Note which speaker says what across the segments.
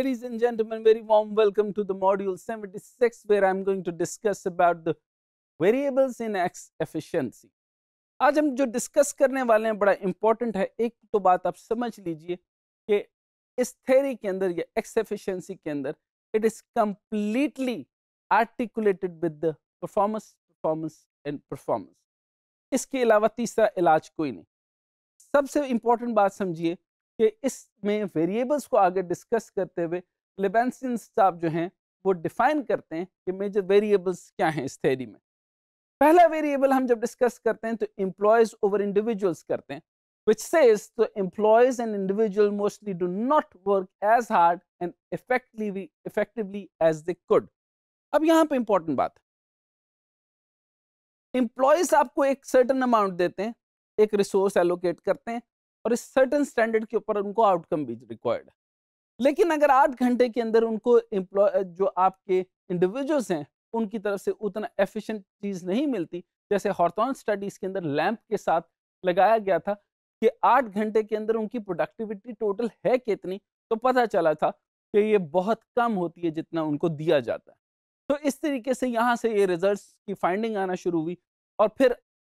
Speaker 1: Ladies and gentlemen, very warm welcome to the module 76 where I'm going to discuss about the variables in x efficiency. आज हम जो discuss करने वाले हैं बड़ा इम्पोर्टेंट है एक तो बात आप समझ लीजिए कि इस थेरी के अंदर या एक्स एफिशिएंसी के अंदर it is completely articulated with the performance performance and performance इसके अलावा तीसरा इलाज कोई नहीं सबसे इम्पोर्टेंट बात समझिए कि इसमें वेरिएबल्स को आगे डिस्कस करते हुए लेबेंसिन साहब जो हैं वो डिफाइन करते हैं कि मेजर वेरिएबल्स क्या हैं इस थेरी में पहला वेरिएबल हम जब डिस्कस करते हैं तो एम्प्लॉयज ओवर इंडिविजुअल्स करते हैं विच says the employees and individual mostly do not work as hard and effectively effectively as they could अब यहाँ पे इंपॉर्टेंट बात एम्प्लॉयज आपको एक सर्टन अमाउंट देते हैं एक रिसोर्स एलोकेट करते हैं और इस सर्टन स्टैंडर्ड के ऊपर उनको आउटकम भी रिक्वायर्ड है लेकिन अगर आठ घंटे के अंदर उनको एम्प्लॉय जो आपके इंडिविजुअल्स हैं उनकी तरफ से उतना एफिशिएंट चीज़ नहीं मिलती जैसे हॉर्थॉन स्टडीज़ के अंदर लैंप के साथ लगाया गया था कि आठ घंटे के अंदर उनकी प्रोडक्टिविटी टोटल है कितनी तो पता चला था कि ये बहुत कम होती है जितना उनको दिया जाता है तो इस तरीके से यहाँ से ये रिजल्ट की फाइंडिंग आना शुरू हुई और फिर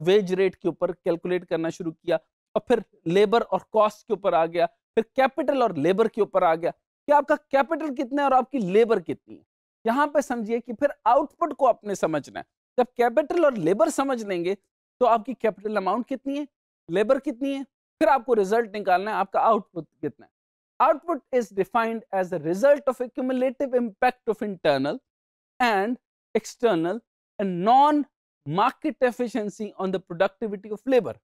Speaker 1: वेज रेट के ऊपर कैलकुलेट करना शुरू किया और फिर लेबर और कॉस्ट के ऊपर आ गया फिर कैपिटल और लेबर के ऊपर आ गया कि आपका कैपिटल कितना है और आपकी लेबर कितनी है यहाँ पे समझिए कि फिर आउटपुट को आपने समझना है जब कैपिटल और लेबर समझ लेंगे तो आपकी कैपिटल अमाउंट कितनी है लेबर कितनी है फिर आपको रिजल्ट निकालना है आपका आउटपुट कितना है output is defined as a result of accumulative impact of internal and external and non market efficiency on the productivity of labour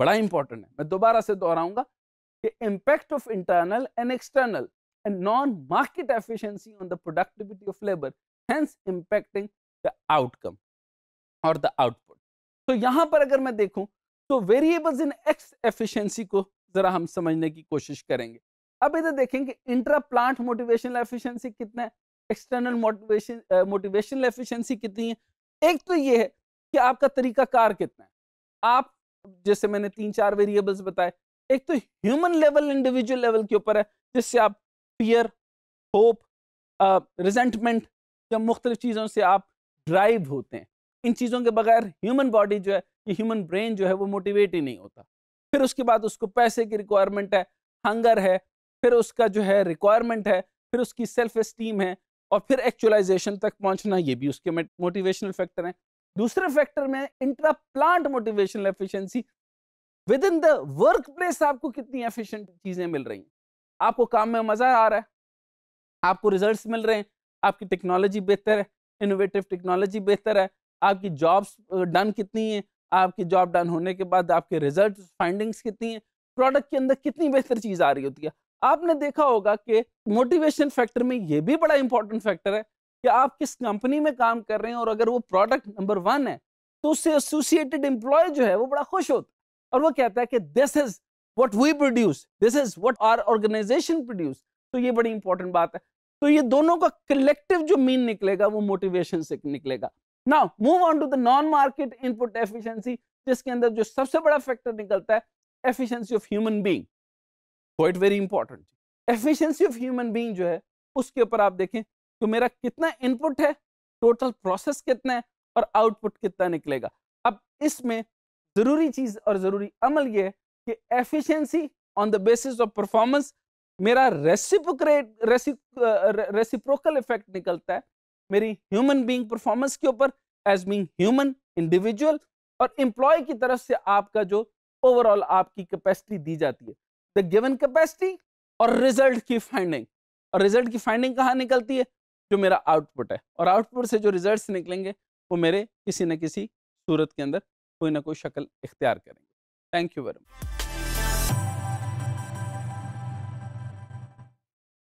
Speaker 1: बड़ा इंपॉर्टेंट है मैं दोबारा से दोहराऊंगा कि impact of internal and external and non market efficiency on the productivity of labour hence impacting the outcome और the output तो यहां पर अगर मैं देखूं तो वेरिएबल्स इन एक्स एफिशिएंसी को जरा हम समझने की कोशिश करेंगे अब इधर देखेंगे इंट्रा प्लांट मोटिवेशनल एफिशिएंसी कितना है एक्सटर्नल मोटिवेशन मोटिवेशनल एफिशिएंसी कितनी है एक तो ये है कि आपका तरीका कार कितना है आप जैसे मैंने तीन चार वेरिएबल्स बताए एक तो ह्यूमन लेवल इंडिविजुअल लेवल के ऊपर है जिससे आप फियर होप रिजेंटमेंट या मुख्तलिफ चीज़ों से आप ड्राइव होते हैं इन चीज़ों के बगैर ह्यूमन बॉडी जो है ये ह्यूमन ब्रेन जो है वो मोटिवेट ही नहीं होता फिर उसके बाद उसको पैसे की रिक्वायरमेंट है हंगर है फिर उसका जो है रिक्वायरमेंट है फिर उसकी सेल्फ इस्टीम है और फिर एक्चुअलाइजेशन तक पहुंचना ये भी उसके मोटिवेशनल फैक्टर हैं दूसरे फैक्टर में intra plant motivational efficiency within the work place आपको कितनी एफिशिएंट चीजें मिल रही हैं आपको काम में मजा आ रहा है आपको रिजल्ट्स मिल रहे हैं आपकी टेक्नोलॉजी बेहतर है इनोवेटिव टेक्नोलॉजी बेहतर है आपकी जॉब्स डन कितनी है आपकी जॉब डन होने के बाद आपके रिजल्ट फाइंडिंग्स कितनी है प्रोडक्ट के अंदर कितनी बेहतर चीज आ रही होती है आपने देखा होगा कि मोटिवेशन फैक्टर में यह भी बड़ा इंपॉर्टेंट फैक्टर है कि आप किस कंपनी में काम कर रहे हैं और अगर वो प्रोडक्ट नंबर वन है तो उससे एसोसिएटेड एम्प्लॉय जो है वो बड़ा खुश होता है और वो कहता है कि this is what we produce this is what our organization produce तो ये बड़ी इंपॉर्टेंट बात है तो ये दोनों का कलेक्टिव जो मीन निकलेगा वो मोटिवेशन से निकलेगा ना move on to the non market input efficiency जिसके अंदर जो सबसे बड़ा फैक्टर निकलता है efficiency of human being quite very important efficiency of human being जो है उसके ऊपर आप देखें तो मेरा कितना इनपुट है टोटल प्रोसेस कितना है और आउटपुट कितना निकलेगा अब इसमें ज़रूरी चीज़ और ज़रूरी अमल यह है कि efficiency on the basis of performance मेरा रेसिप्रोक्रेट रेसिप्रोकल इफेक्ट निकलता है मेरी ह्यूमन बीइंग परफॉर्मेंस के ऊपर एज बीइंग ह्यूमन इंडिविजुअल और एम्प्लॉय की तरफ से आपका जो ओवरऑल आपकी कैपेसिटी दी जाती है द गिवन कैपेसिटी और रिजल्ट की फाइंडिंग और रिजल्ट की फाइंडिंग कहाँ निकलती है जो मेरा आउटपुट है और आउटपुट से जो रिजल्ट निकलेंगे वो मेरे किसी न किसी सूरत के अंदर कोई ना कोई शक्ल इख्तियार करेंगे थैंक यू वेरी मच